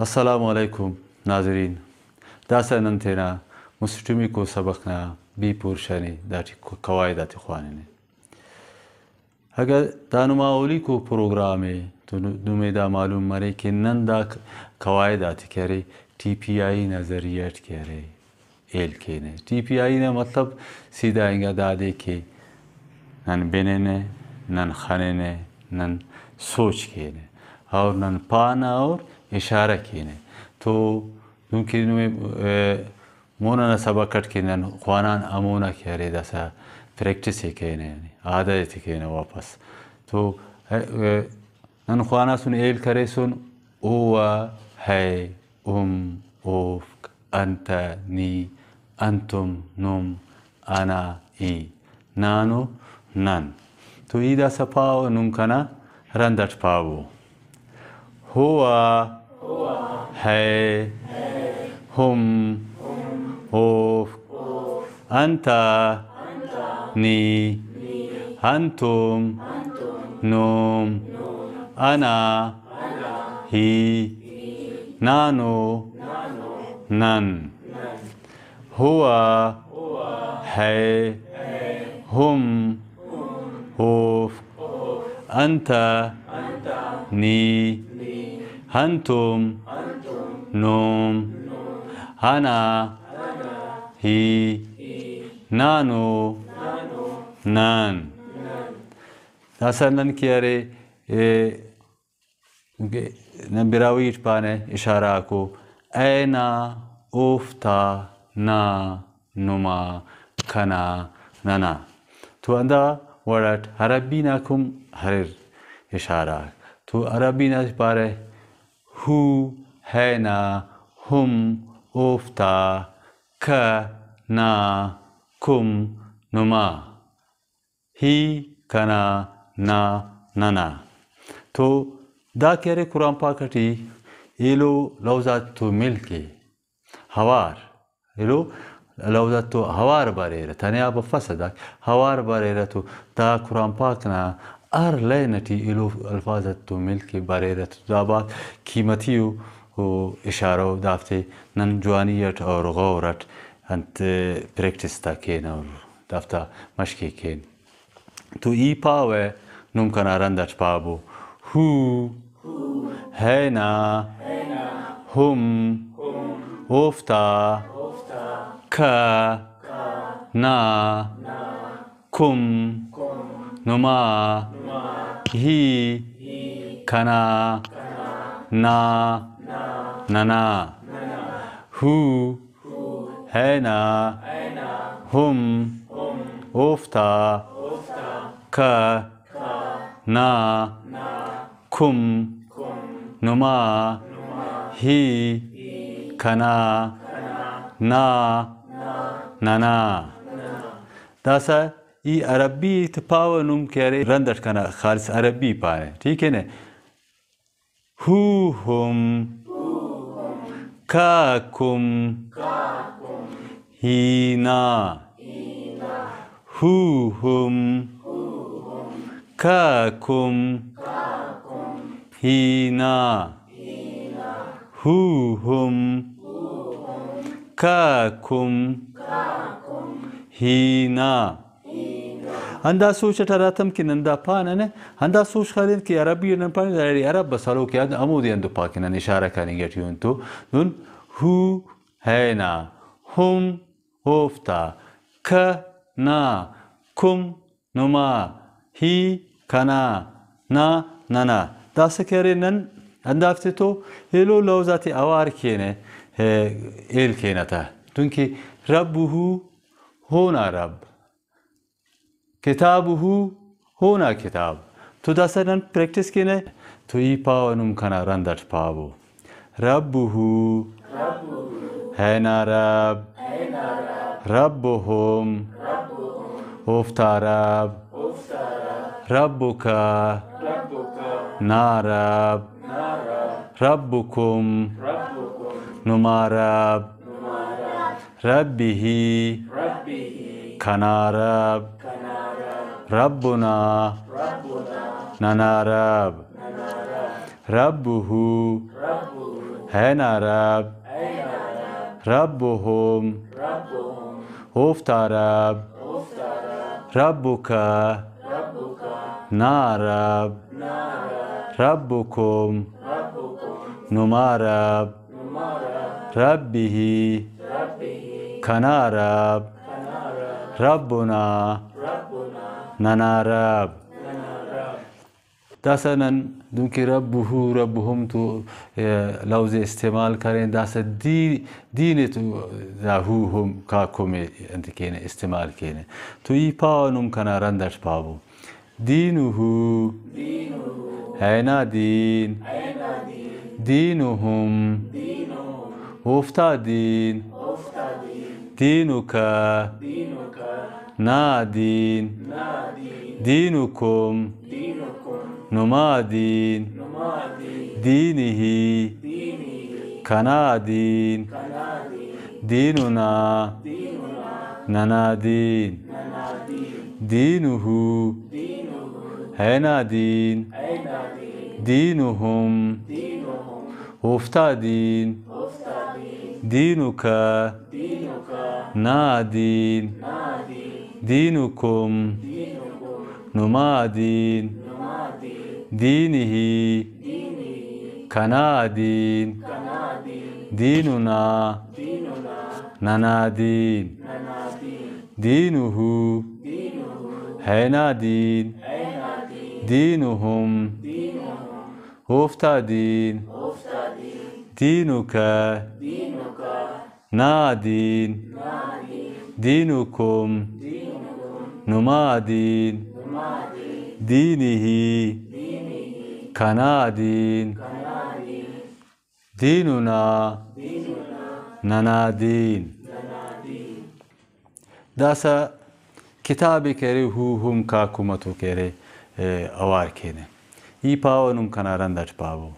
السلام علیکم ناظرین داستان انتینا مستمی کو سبق نه بی پورشانی داتی کوای داتی خوانینه اگر دانماولی کو پروگرامه تو دومه دا معلوم مره که نن دا کوای داتی کری ٹی پی آئی نظریت کری ایل کے نے ٹی پی آئی نے مطلب سیدھا انگا دادے کے نن بنے نے نن خانے نے نن سوچ کے نے havrunan pana aur ishara kine to dumkin me mona na sabakat kinen khwanan amona kare dasa practice kine yani adat kine wapas to nan khwana sun el kare sun huwa hay um of anta ni antum num ana i nano nan to ida sapao num kana randat pavo هو, هي, هم, هو أوف, أنت, ني, أنتم, نوم, أنا, هي, نانو, نن, هو, هي, هم, هو أوف, أنت ني Hantum, Num, Hana, He, Nano, Nan. Hasan'dan ki yere e, बिरावी इटपान है इशारा को ए ना उफ था ना नुमा खना नना तो अंदा वड़ट हरबी नाकुम हरिर इशारा तो अरबी ना पारे هو هینا هم افتا که نا کم نما هی کنا نا ننا تو دا کیره قرآن پاکتی ایلو لوزات تو ملکی هوار ایلو لوزات تو هوار بریره تنیا بفسدک هوار بریره تو دا قرآن پاکنا هر لینتی ایلو الفاظ تو مل که برای رتدابات کیمتیو و اشاره و دافته نن جوانیت اور غورت انت پرکتیس تا کین اور دافتا مشکی کین تو ای پاوه نم کنارندت پابو هو هنا هم وفتا ك نا كم نما He. hi. kana, kana. Na. na nana, nana. hena hum Ufta. ka na kum numa He. kana na nana dasa ई अरबी इतफाव नुम कह रहे रंदट कना खालिस अरबी पाए ठीक है ना हु हम काकुम हीना हु हम काकुम हीना हू हम काकुम हीना هەندا سوچە تەراتم کی نندا پانەنێ هەندا سوش خەرێن کی عرببیێنن پانی لەری عرب بە سەرۆکیان ئەمو دیێن دو پاکنە نیشارەکانی گەتیون تو دون هو هێنا هم هۆفتا کە نا کوم نما هی کەنا نا نەنا داسەکەێنەن ئەندافتێ تۆ هێلۆ لەو زاتی ئەوار کێنێ ئێل کێنەتە دونکی رەبوو هۆنا رەب. kitabuhu huna kitab. Tu dasaran practice kene tu i pawanum kana randar pavu. Rabbuhu hena rab Rabbuhum Oftarab Rabbuka Narab Rabbukum Numarab Rabbihi Kanarab ربنا نانا ربه هنا ربهم افتى ربك نارب ربكم نمارب ربه كنارب ربنا ننارب داسنا دونك ربه ربهم تو اه، لوز استعمال کردن داس دین دين تو هو هم كاكومي انت كين استعمال کنه تو نم كنا رندش بابو دينه دينه هنا دين هنا دين دينهم دينهم وفتا دين وفتا دين دينك Nadin. Nadin. Dinukum. Dinukum. Numadin. Dinihi. Kanadin. Kanadin. Dinuna. Nanadin. Nanadin. Dinuhu. Dinuhu. Henadin. Henadin. Dinuhum. Dinuhum. Uftadin. Dinuka. Nadin. Nadin. دينكم نماد دينه كنادين ديننا ننادين دينه هينادين دينهم وفتادين دينك نادين دينكم numadin, dinihi, kanadin, dinuna, nanadin. nanadin. Dasa kitabi kere huhum kakumatu kere e, avar kene. İ pavonum kanarandaç pavo.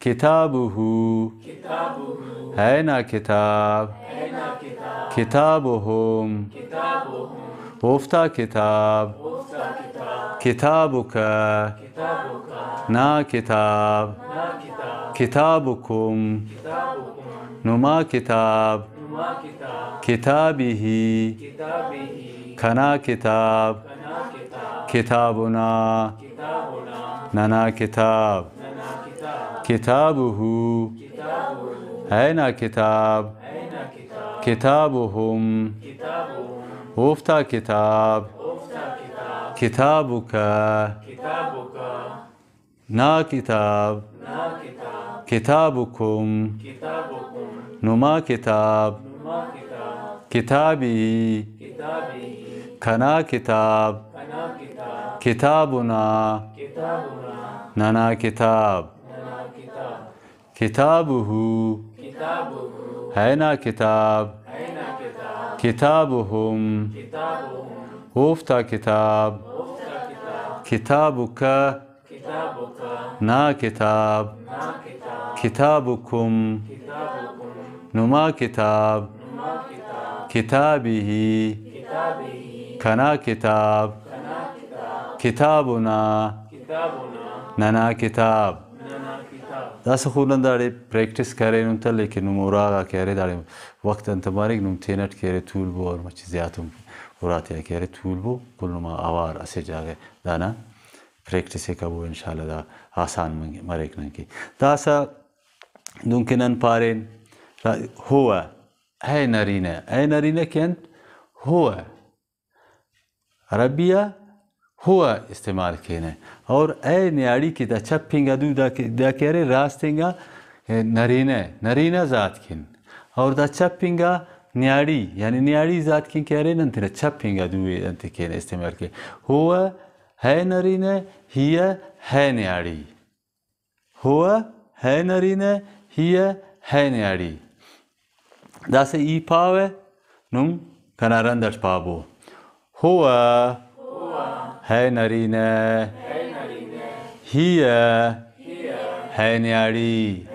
Kitabuhu, Kitabuhu. Hena kitab. Hena kitab. Kitabuhum. Kitabuhum. وفتا كتاب كتابك نا كتاب كتابكم نما كتاب كتابه كنا كتاب كتابنا ننا كتاب كتابه أين كتاب كتابهم وفتا كتاب كتابك كتابك نا كتاب نا كتاب كتابكم كتابكم نما كتاب نما كتاب كتابي كتابي كنا كتاب كنا كتاب كتابنا كتابنا ننا كتاب كتاب كتابه كتابه هنا كتاب كتابهم وفتا كتاب كتابك نا كتاب كتابكم نما كتاب كتابه كنا كتاب كتابنا ننا كتاب داسه خونdan dare practice kareynun ta lekin umuraga kere dare vaktan tamarik num tenet kere tool bu or machi ziyatum urat ya kere tool bu kuluma avar ase jage dana practice kabu inshallah da asan marek nanki dasa dunkinan paren huwa ay narina ay narina kent huwa عربيه हुआ इस्तेमाल किए और ऐ न्याड़ी की छप फिंगा दू दा कह रहे रास्तेंगा नरीने नरीना जात किन और छप फिंगा न्याड़ी यानी न्याड़ी जात किन कह रहे नंथिर छप फिंगा दूंते कह रहे इस्तेमाल किए हुआ है नरीने हिया है न्याड़ी हुआ है नरीने हिया है न्याड़ी दास ई पावे नुम कनारंदर पाबो हुआ هنرينا هي هنري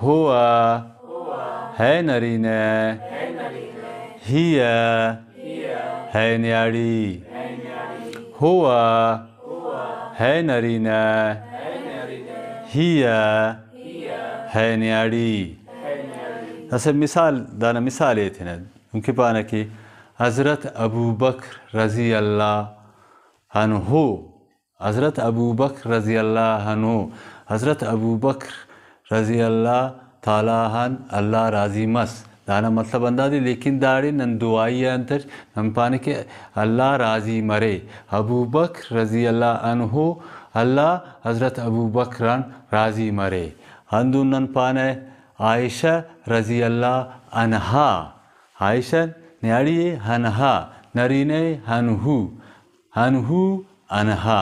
هو هنرينا هي هنري هو هنرينا هي هنري هسه مثال دانا مثال هنا يمكن بانا كي حضرت ابو بكر رضي الله عنه حضرت ابو بكر رضي الله عنه حضرت ابو بكر رضي الله تعالى عن الله راضي مس دانا مطلب اندازی لیکن داری نن دعائی انتر نن پانے کہ اللہ راضی مرے ابو بکر رضی اللہ عنہ الله حضرت ابو بكر رضي مري نن ننپانه عائشة رضي الله عنها عائشة نياري هنها نرينه هنهو هنهو انها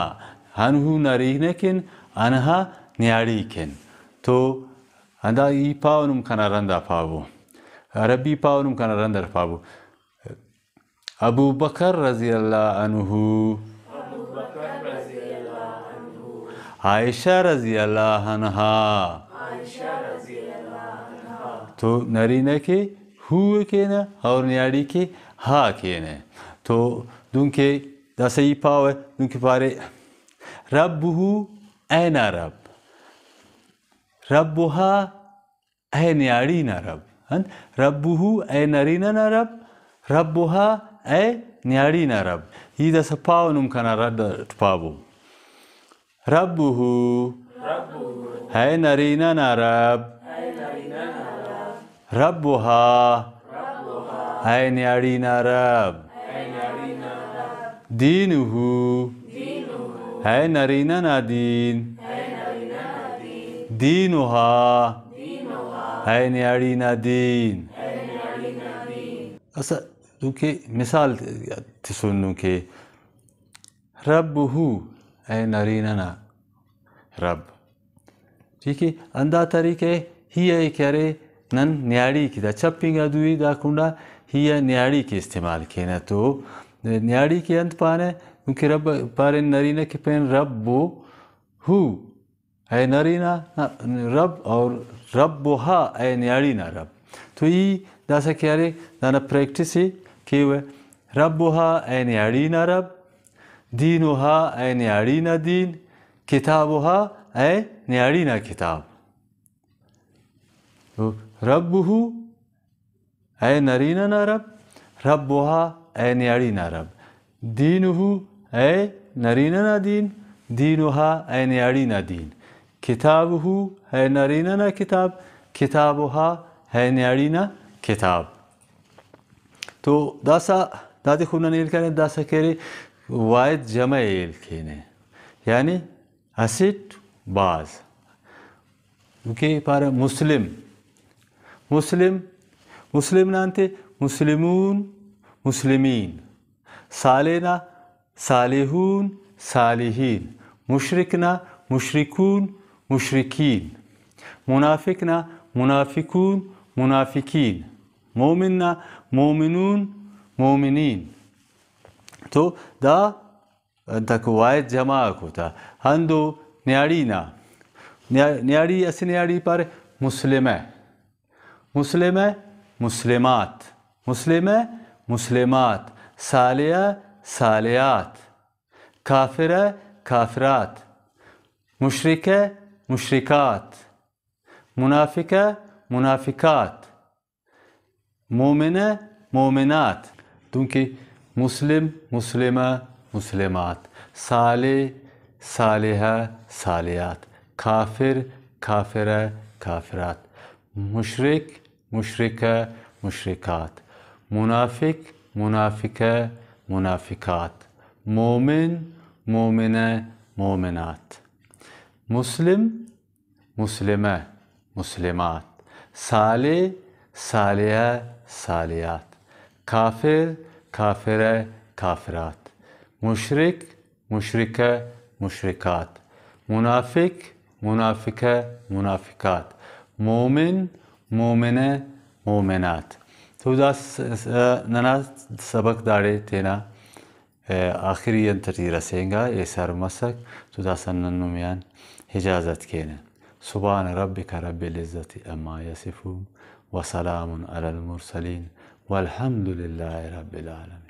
هنهو انها آنها نیاریکن تو هندا ای پاونم رند پاو عربی پاونم رند پاو ابو بکر رضی الله عنه عائشه رضی الله عنها تو نرینه که هو که نه اور نیاری که ها که تو دون da sair power donc pare rabbuhu ain arab rabbuha ain yarin arab han rabbuhu ain arinan arab rabbuha ain yarin arab hida sa power num kana radda tpabo rabbuhu rabbuhu ain arinan arab ain arinan arab rabbuha rabbuha ain yarin arab ain yarin arab दीनुहु है नरीना नादीन दीनुहा है न्याड़ी नादीन असा अच्छा, दुखे मिसाल सुन लू के रब हु है नरीना ना रब ठीक है अंदा तरीके ही है कह रहे नन न्याड़ी की था दा का दुई दा कुंडा ही है न्याड़ी के इस्तेमाल के ना तो न्याड़ी के अंत पाने उनके रब पारे नरीना के पेन रब वो हु ऐ नरीना रब और रब वो हा ऐ न्याड़ी ना रब तो ये दासा क्या रे दाना प्रैक्टिस ही कि हुए रब वो हा ऐ न्याड़ी ना रब दीन वो हा ऐ न्याड़ी ना दीन किताब वो हा ऐ न्याड़ी ना किताब तो रब वो हु ऐ नरीना ना रब रब वो हा ای نیارین عرب دینه ای نرینه ندین دینها ای نیارین ندین کتابه ای نرینه کتاب کتابها ای نیارین کتاب تو داسا دادی خونه نیل کنه داسا کری واید جمع ایل کنه یعنی اسید باز که پاره مسلم مسلم مسلم نانته مسلمون मुसलमिन सालना सालहून सालहीन मुशरकना मुशरकून मुशरकिन मुनाफिकना मुनाफिकून मुनाफिकीन मोमिनना मोमिनून मोमिनीन तो दा तक वायद जमा होता हंदो न्याड़ी ना न्याड़ी अस न्याड़ी पर मुस्लिम मुस्लिम मुस्लिमात मुस्लिम है muslimat, saliye, saliyat, kafire, kafirat, müşrike, müşrikat, münafike, münafikat, mumine, muminat. Çünkü muslim, muslime, muslimat, salih, salihe, saliyat, kafir, kafire, kafirat, müşrik, müşrike, müşrikat. Münafik, münafike, münafikat. Mumin, mumine, muminat. Muslim, muslime, muslimat. Salih, saliye, saliyat. Kafir, kafire, kafirat. Müşrik, müşrike, müşrikat. Münafik, münafike, münafikat. Mumin, mumine, muminat. ننات سبق داره تینا اه، آخری انتری رسینگا ایسار اه، مسک تودا سبحان ربك رب العزة أما يصفون وسلام على المرسلين والحمد لله رب العالمين